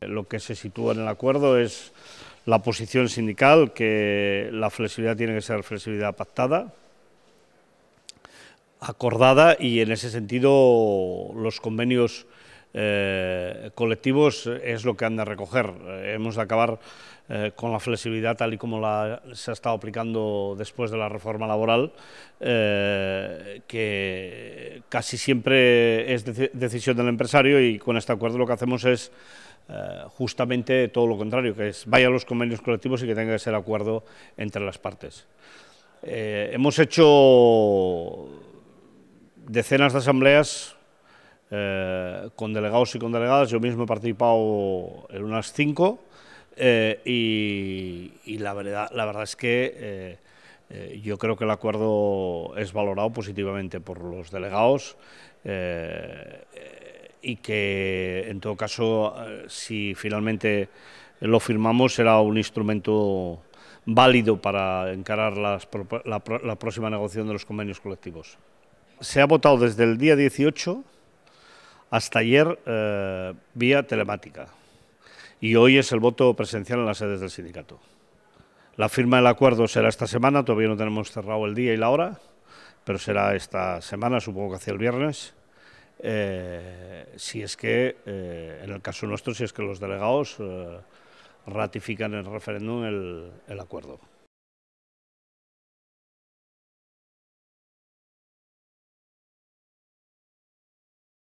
Lo que se sitúa en el acuerdo es la posición sindical, que la flexibilidad tiene que ser flexibilidad pactada, acordada y en ese sentido los convenios eh, colectivos es lo que han de recoger. Hemos de acabar eh, con la flexibilidad tal y como la, se ha estado aplicando después de la reforma laboral, eh, que casi siempre es decisión del empresario y con este acuerdo lo que hacemos es eh, justamente todo lo contrario, que es vaya a los convenios colectivos y que tenga que ser acuerdo entre las partes. Eh, hemos hecho decenas de asambleas eh, con delegados y con delegadas, yo mismo he participado en unas cinco y, la, verdad, la verdad es que yo creo que el acuerdo es valorado positivamente por los delegados y que en todo caso, eh, si finalmente lo firmamos, será un instrumento válido para encarar la, próxima negociación de los convenios colectivos. Se ha votado desde el día 18 hasta ayer eh, vía telemática y hoy es el voto presencial en las sedes del sindicato. La firma del acuerdo será esta semana, todavía no tenemos cerrado el día y la hora, pero será esta semana, supongo que hacia el viernes. Eh, si es que, eh, en el caso nuestro, si es que los delegados eh, ratifican el referéndum el acuerdo.